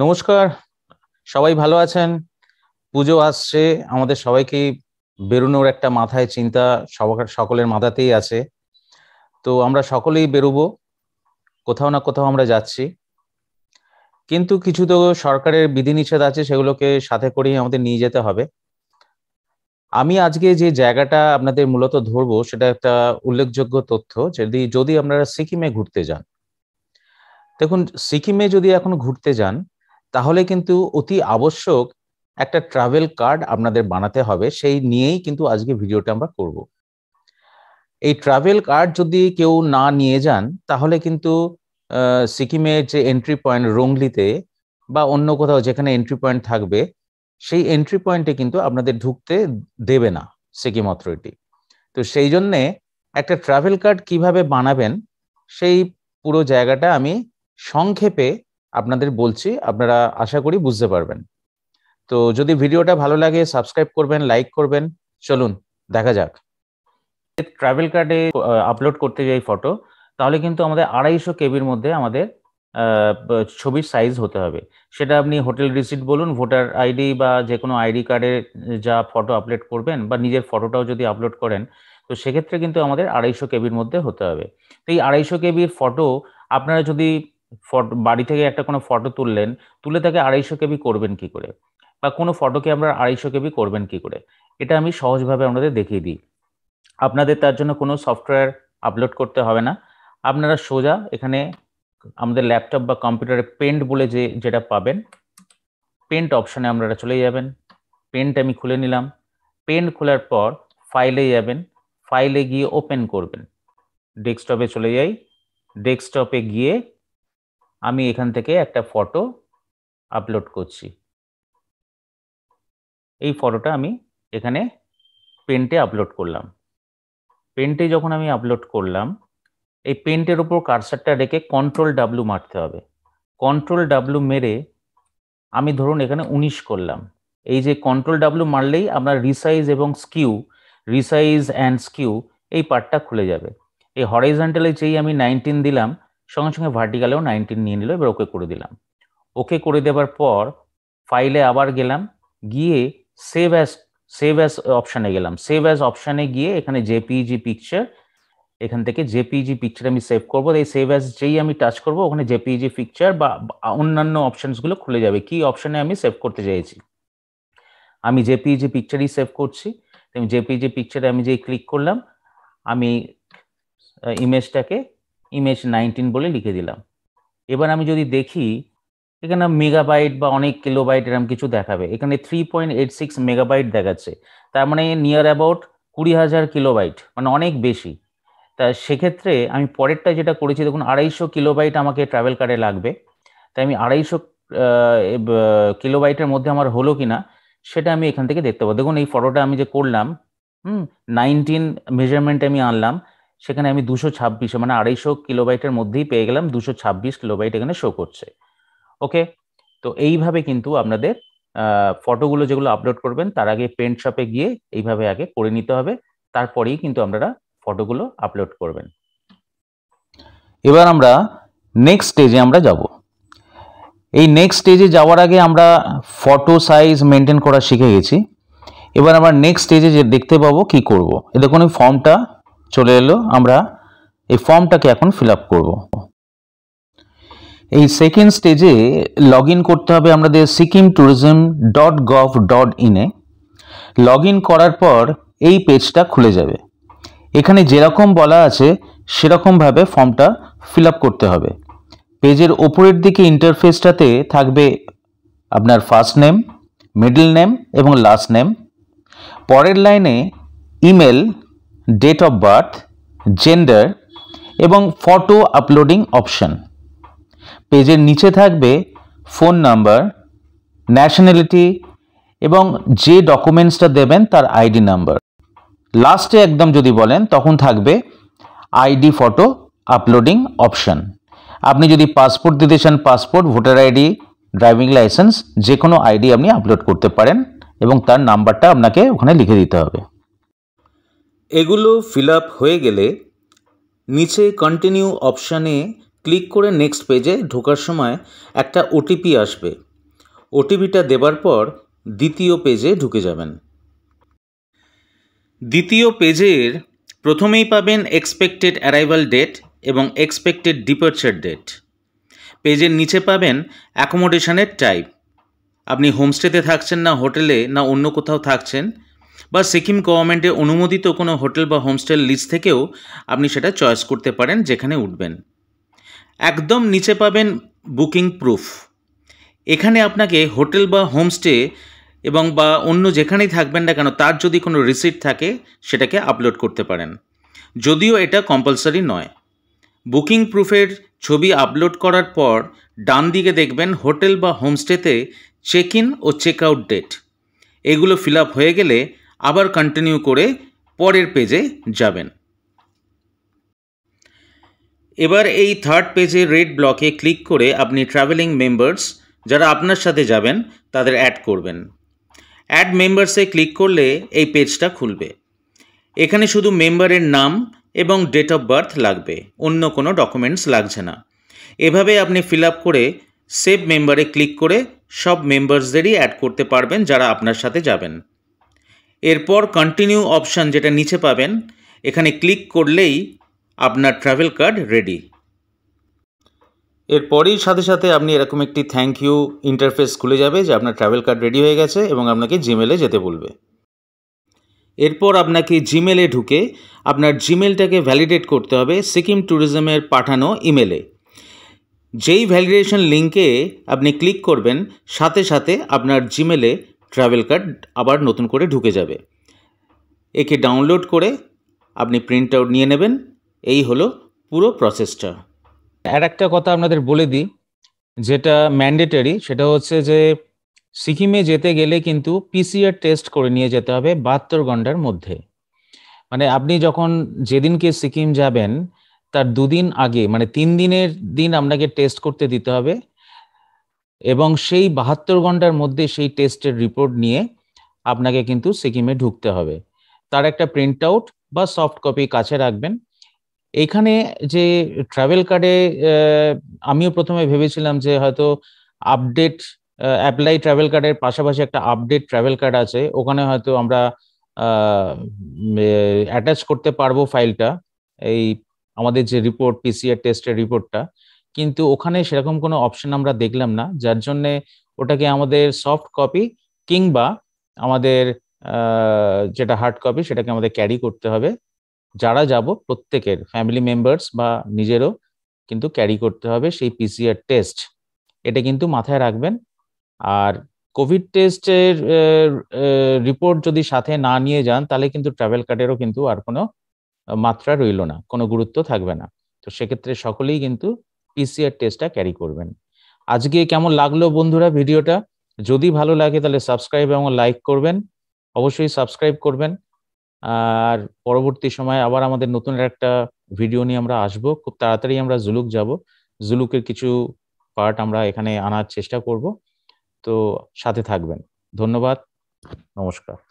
নমস্কার সবাই ভালো আছেন পুজো আসছে আমাদের সবাইকে বেরোনোর একটা মাথায় চিন্তা সকলের মাথাতেই আছে তো আমরা সকলেই বেরোবো কোথাও না কোথাও আমরা যাচ্ছি কিন্তু কিছু তো সরকারের বিধিনিষেধ আছে সেগুলোকে সাথে করেই আমাদের নিয়ে যেতে হবে আমি আজকে যে জায়গাটা আপনাদের মূলত ধরবো সেটা একটা উল্লেখযোগ্য তথ্য যদি যদি আপনারা সিকিমে ঘুরতে যান দেখুন সিকিমে যদি এখন ঘুরতে যান তাহলে কিন্তু অতি আবশ্যক একটা ট্রাভেল কার্ড আপনাদের বানাতে হবে সেই নিয়েই কিন্তু আজকে ভিডিওটা আমরা করব এই ট্রাভেল কার্ড যদি কেউ না নিয়ে যান তাহলে কিন্তু সিকিমের যে এন্ট্রি পয়েন্ট রোংলিতে বা অন্য কোথাও যেখানে এন্ট্রি পয়েন্ট থাকবে সেই এন্ট্রি পয়েন্টে কিন্তু আপনাদের ঢুকতে দেবে না সিকিম অথরিটি তো সেই জন্যে একটা ট্রাভেল কার্ড কিভাবে বানাবেন সেই পুরো জায়গাটা আমি সংক্ষেপে আপনাদের বলছি আপনারা আশা করি বুঝতে পারবেন তো যদি ভিডিওটা ভালো লাগে সাবস্ক্রাইব করবেন লাইক করবেন চলুন দেখা যাক ট্রাভেল কার্ডে আপলোড করতে যাই ফটো তাহলে কিন্তু আমাদের আড়াইশো কেবির মধ্যে আমাদের ছবির সাইজ হতে হবে সেটা আপনি হোটেল রিসিট বলুন ভোটার আইডি বা যে কোনো আইডি কার্ডে যা ফটো আপলোড করবেন বা নিজের ফটোটাও যদি আপলোড করেন তো সেক্ষেত্রে কিন্তু আমাদের আড়াইশো কেবির মধ্যে হতে হবে তো এই আড়াইশো কেবির ফটো আপনারা যদি ফটো বাড়ি থেকে একটা কোনো ফটো তুললেন তুলে তাকে আড়াইশো কেবি করবেন কি করে বা কোনো ফটোকে আমরা আড়াইশো কেবি করবেন কি করে এটা আমি সহজভাবে আপনাদের দেখিয়ে দিই আপনাদের তার জন্য কোনো সফটওয়্যার আপলোড করতে হবে না আপনারা সোজা এখানে আমাদের ল্যাপটপ বা কম্পিউটারে পেন্ট বলে যে যেটা পাবেন পেন্ট অপশানে আপনারা চলে যাবেন পেন্ট আমি খুলে নিলাম পেন্ট খোলার পর ফাইলে যাবেন ফাইলে গিয়ে ওপেন করবেন ডেস্কটপে চলে যাই ডেস্কটপে গিয়ে আমি এখান থেকে একটা ফটো আপলোড করছি এই ফটোটা আমি এখানে পেন্টে আপলোড করলাম পেন্টে যখন আমি আপলোড করলাম এই পেন্টের উপর কারসারটা রেখে কন্ট্রোল ডাব্লু মারতে হবে কন্ট্রোল ডাব্লু মেরে আমি ধরুন এখানে উনিশ করলাম এই যে কন্ট্রোল ডাব্লু মারলেই আপনার রিসাইজ এবং স্কিউ রিসাইজ অ্যান্ড স্কিউ এই পার্টটা খুলে যাবে এই হরাইজেন্টালে যেই আমি নাইনটিন দিলাম সঙ্গে সঙ্গে ভার্টিকালেও নাইনটিন নিয়ে নিল এবার ওকে করে দিলাম ওকে করে দেওয়ার পর ফাইলে আবার গেলাম গিয়ে সেভ অ্যাস সেভ অ্যাস অপশানে গেলাম সেভ অ্যাস অপশানে গিয়ে এখানে জেপিজি পিকচার এখান থেকে জেপিজি পিকচার আমি সেভ করবো এই সেভ অ্যাজ যেই আমি টাচ করবো ওখানে জেপিজি পিকচার বা অন্যান্য অপশানসগুলো খুলে যাবে কি অপশানে আমি সেভ করতে চাইছি আমি জেপিজি পিকচারই সেভ করছি আমি জেপিজি পিকচারে আমি যেই ক্লিক করলাম আমি ইমেজটাকে ইমেজ নাইনটিন বলে লিখে দিলাম এবার আমি যদি দেখি এখানে মেগাবাইট বা অনেক কিলোবাইট এরকম কিছু দেখাবে এখানে three point eight six megabyte দেখাচ্ছে তার মানে নিয়ার অ্যাবাউট কুড়ি হাজার কিলোবাইট মানে অনেক বেশি তা সেক্ষেত্রে আমি পরেরটা যেটা করেছি দেখুন আড়াইশো কিলোবাইট আমাকে ট্রাভেল কার্ডে লাগবে তাই আমি আড়াইশো কিলোবাইটের মধ্যে আমার হলো কি না সেটা আমি এখান থেকে দেখতে পাবো দেখুন এই ফটোটা আমি যে করলাম হুম নাইনটিন মেজারমেন্ট আমি আনলাম সেখানে আমি দুশো ছাব্বিশ মানে আড়াইশো কিলোবাইটের মধ্যেই পেয়ে গেলাম দুশো ছাব্বিশ কিলোবাইট এখানে শো করছে ওকে তো এইভাবে কিন্তু আপনাদের ফটোগুলো যেগুলো আপলোড করবেন তার আগে পেন্ট শপে গিয়ে এইভাবে আগে করে নিতে হবে তারপরেই কিন্তু আপনারা ফটোগুলো আপলোড করবেন এবার আমরা নেক্সট স্টেজে আমরা যাব এই নেক্সট স্টেজে যাওয়ার আগে আমরা ফটো সাইজ মেনটেন করা শিখে গেছি এবার আমরা নেক্সট স্টেজে যে দেখতে পাবো কি করব। এ দেখুন এই ফর্মটা চলে এলো আমরা এই ফর্মটাকে এখন ফিল আপ করবো এই সেকেন্ড স্টেজে লগ করতে হবে আমাদের Sikkim tourism dot gov dot ইনে লগ করার পর এই পেজটা খুলে যাবে এখানে যেরকম বলা আছে সেরকমভাবে ফর্মটা ফিল করতে হবে পেজের ওপরের দিকে ইন্টারফেসটাতে থাকবে আপনার ফার্স্ট নেম মিডল নেম এবং লাস্ট নেম পরের লাইনে email date of birth gender এবং ফটো আপলোডিং অপশন পেজের নিচে থাকবে ফোন নাম্বার ন্যাশনালিটি এবং যে ডকুমেন্টসটা দেবেন তার আইডি নাম্বার লাস্টে একদম যদি বলেন তখন থাকবে আইডি ফটো আপলোডিং অপশান আপনি যদি পাসপোর্ট দিতে চান passport voter ID driving licence যে কোনো আইডি আপনি আপলোড করতে পারেন এবং তার নাম্বারটা আপনাকে ওখানে লিখে দিতে হবে এগুলো ফিল হয়ে গেলে নিচে কন্টিনিউ অপশানে ক্লিক করে নেক্সট পেজে ঢোকার সময় একটা ওটিপি আসবে ওটিপিটা দেবার পর দ্বিতীয় পেজে ঢুকে যাবেন দ্বিতীয় পেজের প্রথমেই পাবেন এক্সপেক্টেড অ্যারাইভাল ডেট এবং এক্সপেক্টেড ডিপার্চার ডেট পেজের নিচে পাবেন অ্যাকোমোডেশনের টাইপ আপনি হোমস্টেতে থাকছেন না হোটেলে না অন্য কোথাও থাকছেন বা সিকিম গভর্নমেন্টের অনুমোদিত কোনো হোটেল বা হোমস্টেল লিস্ট থেকেও আপনি সেটা চয়েস করতে পারেন যেখানে উঠবেন একদম নিচে পাবেন বুকিং প্রুফ এখানে আপনাকে হোটেল বা হোমস্টে এবং বা অন্য যেখানেই থাকবেন না কেন তার যদি কোনো রিসিট থাকে সেটাকে আপলোড করতে পারেন যদিও এটা কম্পালসারি নয় বুকিং প্রুফের ছবি আপলোড করার পর ডান দিকে দেখবেন হোটেল বা হোমস্টেতে চেক ইন ও চেক আউট ডেট এগুলো ফিল আপ হয়ে গেলে আবার কন্টিনিউ করে পরের পেজে যাবেন এবার এই থার্ড পেজে রেড ব্লকে ক্লিক করে আপনি ট্রাভেলিং মেম্বার্স যারা আপনার সাথে যাবেন তাদের অ্যাড করবেন অ্যাড মেম্বার্সে ক্লিক করলে এই পেজটা খুলবে এখানে শুধু মেম্বারের নাম এবং ডেট অফ বার্থ লাগবে অন্য কোনো ডকুমেন্টস লাগছে না এভাবে আপনি ফিল আপ করে সেভ মেম্বারে ক্লিক করে সব মেম্বার্সদেরই অ্যাড করতে পারবেন যারা আপনার সাথে যাবেন এরপর কন্টিনিউ অপশান যেটা নিচে পাবেন এখানে ক্লিক করলেই আপনার ট্রাভেল কার্ড রেডি এরপরেই সাথে সাথে আপনি এরকম একটি থ্যাংক ইউ ইন্টারফেস খুলে যাবে যে আপনার ট্রাভেল কার্ড রেডি হয়ে গেছে এবং আপনাকে জিমেলে যেতে বলবে এরপর আপনাকে জিমেলে ঢুকে আপনার জিমেলটাকে ভ্যালিডেট করতে হবে সিকিম ট্যুরিজমের পাঠানো ইমেলে যেই ভ্যালিডেশন লিঙ্কে আপনি ক্লিক করবেন সাথে সাথে আপনার জিমেলে ট্রাভেল কার্ড আবার নতুন করে ঢুকে যাবে একে ডাউনলোড করে আপনি প্রিন্ট আউট নিয়ে নেবেন এই হলো পুরো প্রসেসটা আর একটা কথা আপনাদের বলে দিই যেটা ম্যান্ডেটরি সেটা হচ্ছে যে সিকিমে যেতে গেলে কিন্তু পিসিআর টেস্ট করে নিয়ে যেতে হবে বাহাত্তর ঘন্টার মধ্যে মানে আপনি যখন যেদিনকে সিকিম যাবেন তার দুদিন আগে মানে তিন দিনের দিন আপনাকে টেস্ট করতে দিতে হবে এবং সেই বাহাত্তর ঘন্টার মধ্যে সেই টেস্টের রিপোর্ট নিয়ে আপনাকে কিন্তু সিকিমে ঢুকতে হবে তার একটা প্রিন্ট আউট বা সফট কপি কাছে রাখবেন এখানে যে ট্রাভেল কার্ডে আমিও প্রথমে ভেবেছিলাম যে হয়তো আপডেট অ্যাপ্লাই ট্রাভেল কার্ডের পাশাপাশি একটা আপডেট ট্রাভেল কার্ড আছে ওখানে হয়তো আমরা অ্যাটাচ করতে পারবো ফাইলটা এই আমাদের যে রিপোর্ট পিসিআর টেস্টের রিপোর্টটা কিন্তু ওখানে সেরকম কোনো অপশন আমরা দেখলাম না যার জন্যে ওটাকে আমাদের সফট কপি কিংবা আমাদের যেটা হার্ড কপি সেটাকে আমাদের ক্যারি করতে হবে যারা যাব প্রত্যেকের ফ্যামিলি মেম্বার্স বা নিজেরও কিন্তু ক্যারি করতে হবে সেই পিসিআর টেস্ট এটা কিন্তু মাথায় রাখবেন আর কোভিড টেস্টের রিপোর্ট যদি সাথে না নিয়ে যান তাহলে কিন্তু ট্রাভেল কার্ডেরও কিন্তু আর কোনো মাত্রা রইল না কোনো গুরুত্ব থাকবে না তো সেক্ষেত্রে সকলেই কিন্তু পিসিআর টেস্টটা ক্যারি করবেন আজকে কেমন লাগলো বন্ধুরা ভিডিওটা যদি ভালো লাগে তাহলে সাবস্ক্রাইব এবং লাইক করবেন অবশ্যই সাবস্ক্রাইব করবেন আর পরবর্তী সময়ে আবার আমাদের নতুন একটা ভিডিও নিয়ে আমরা আসব খুব তাড়াতাড়ি আমরা জুলুক যাব জুলুকের কিছু পার্ট আমরা এখানে আনার চেষ্টা করব তো সাথে থাকবেন ধন্যবাদ নমস্কার